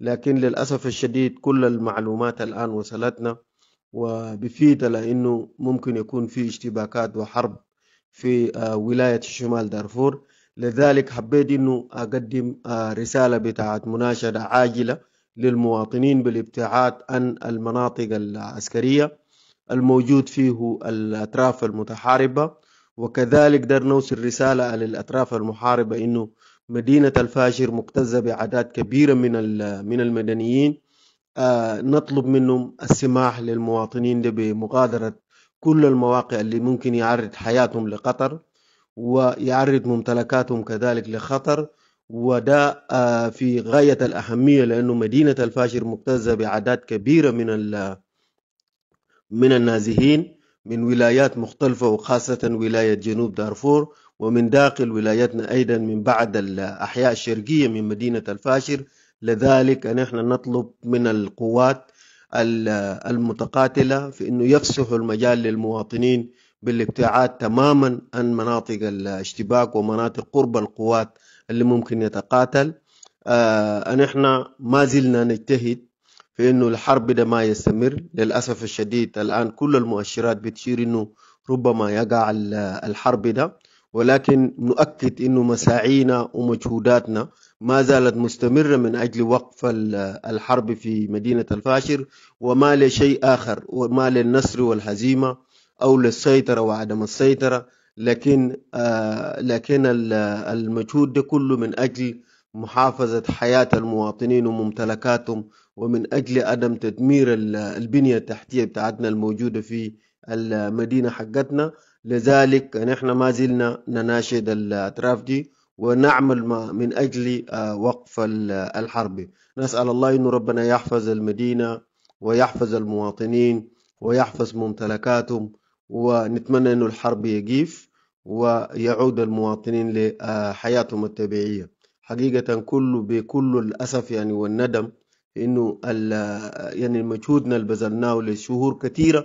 لكن للأسف الشديد كل المعلومات الآن وصلتنا وبفيدة لأنه ممكن يكون في اشتباكات وحرب في آه، ولاية شمال دارفور لذلك حبيت أنه أقدم آه، رسالة بتاعت مناشدة عاجلة للمواطنين بالابتعاد عن المناطق العسكرية الموجود فيه الأطراف المتحاربة وكذلك دار نوصل رسالة للأطراف المحاربة أنه مدينة الفاجر مكتزة بأعداد كبيرة من من المدنيين آه، نطلب منهم السماح للمواطنين ده بمغادرة كل المواقع اللي ممكن يعرض حياتهم لخطر ويعرض ممتلكاتهم كذلك لخطر وده آه، في غاية الأهمية لأنه مدينة الفاجر مكتزة بأعداد كبيرة من من النازحين من ولايات مختلفة وخاصة ولاية جنوب دارفور ومن داخل ولايتنا أيضا من بعد الأحياء الشرقية من مدينة الفاشر لذلك نحن نطلب من القوات المتقاتلة في أنه يفسحوا المجال للمواطنين بالابتعاد تماما عن مناطق الاشتباك ومناطق قرب القوات اللي ممكن يتقاتل آه نحن ما زلنا نجتهد في انه الحرب ده ما يستمر للاسف الشديد الان كل المؤشرات بتشير انه ربما يقع الحرب ده ولكن نؤكد أن مساعينا ومجهوداتنا ما زالت مستمرة من أجل وقف الحرب في مدينة الفاشر وما لشيء آخر وما للنصر والهزيمة أو للسيطرة وعدم السيطرة لكن آه، لكن المجهود ده كله من أجل محافظة حياة المواطنين وممتلكاتهم ومن أجل عدم تدمير البنية التحتية بتاعتنا الموجودة في المدينة حقتنا لذلك نحن ما زلنا نناشد الأطراف دي ونعمل ما من أجل آه، وقف الحرب نسأل الله أن ربنا يحفظ المدينة ويحفظ المواطنين ويحفظ ممتلكاتهم ونتمنى أن الحرب يقيف ويعود المواطنين لحياتهم آه، الطبيعية حقيقة كل بكل الأسف يعني والندم إنه يعني مجهودنا اللي بذلناه لشهور كثيرة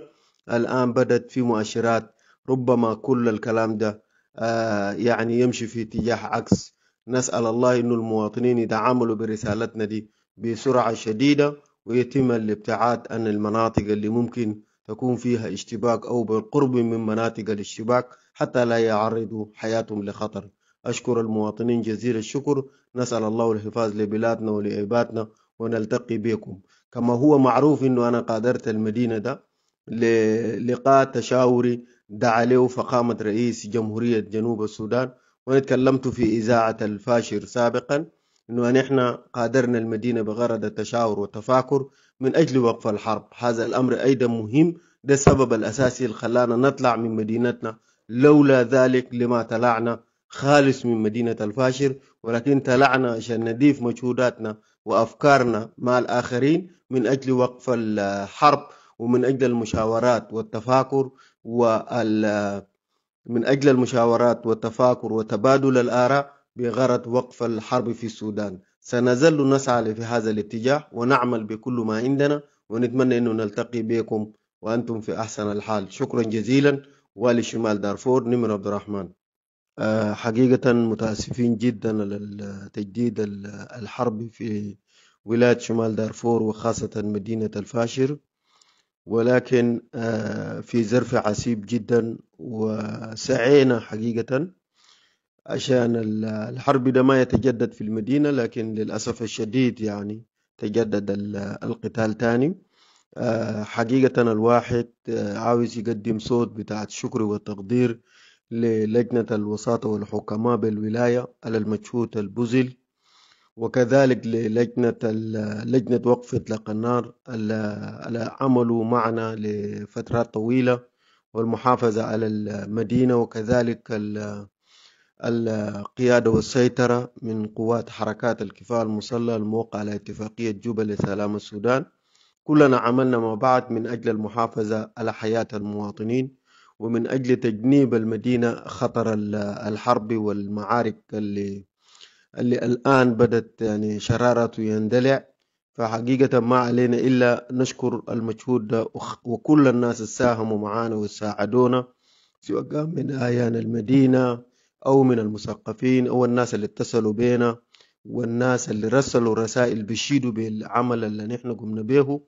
الآن بدأت في مؤشرات ربما كل الكلام ده آه، يعني يمشي في اتجاه عكس نسأل الله أن المواطنين يتعاملوا برسالتنا دي بسرعة شديدة ويتم الابتعاد عن المناطق اللي ممكن تكون فيها اشتباك أو بالقرب من مناطق الاشتباك حتى لا يعرضوا حياتهم لخطر أشكر المواطنين جزيل الشكر نسأل الله الحفاظ لبلادنا ولعبادنا ونلتقي بكم كما هو معروف أنه أنا قادرت المدينة ده للقاء تشاوري دعا له فقامة رئيس جمهورية جنوب السودان وأنا تكلمت في إذاعة الفاشر سابقا أنه نحن قادرنا المدينة بغرض التشاور والتفاكر من أجل وقف الحرب هذا الأمر أيضا مهم ده السبب الأساسي اللي خلانا نطلع من مدينتنا لولا ذلك لما طلعنا خالص من مدينة الفاشر ولكن طلعنا عشان نضيف مجهوداتنا وأفكارنا مع الآخرين من أجل وقف الحرب ومن أجل المشاورات والتفاكر من أجل المشاورات والتفاكر وتبادل الآراء بغرض وقف الحرب في السودان سنزل نسعى في هذا الاتجاه ونعمل بكل ما عندنا ونتمنى أن نلتقي بكم وأنتم في أحسن الحال شكرا جزيلا ولشمال دارفور نمر عبد الرحمن آه، حقيقة متأسفين جدا للتجديد الحرب في ولاية شمال دارفور وخاصة مدينة الفاشر ولكن آه، في ظرف عسيب جدا وسعينا حقيقة عشان الحرب ده ما يتجدد في المدينة لكن للأسف الشديد يعني تجدد القتال تاني آه، حقيقة الواحد آه، عاوز يقدم صوت بتاع الشكر والتقدير للجنة الوساطة والحكماء بالولاية على المجهود البزل وكذلك للجنة لجنة وقف إطلاق النار على عملوا معنا لفترات طويلة والمحافظة على المدينة وكذلك القيادة والسيطرة من قوات حركات الكفاح المسلح الموقعة على اتفاقية جوبا لسلام السودان كلنا عملنا مع بعض من أجل المحافظة على حياة المواطنين ومن أجل تجنيب المدينة خطر الحرب والمعارك اللي اللي الآن بدت يعني شرارته يندلع فحقيقة ما علينا إلا نشكر المجهود ده وكل الناس الساهموا معانا وساعدونا سواء كان من أعيان المدينة أو من المثقفين أو الناس اللي اتصلوا بينا والناس اللي رسلوا رسائل بيشيدوا بالعمل اللي نحن قمنا به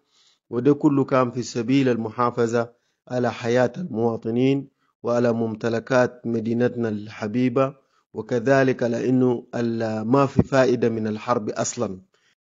وده كله كان في سبيل المحافظة على حياة المواطنين وعلى ممتلكات مدينتنا الحبيبة وكذلك لأنه ما في فائدة من الحرب أصلا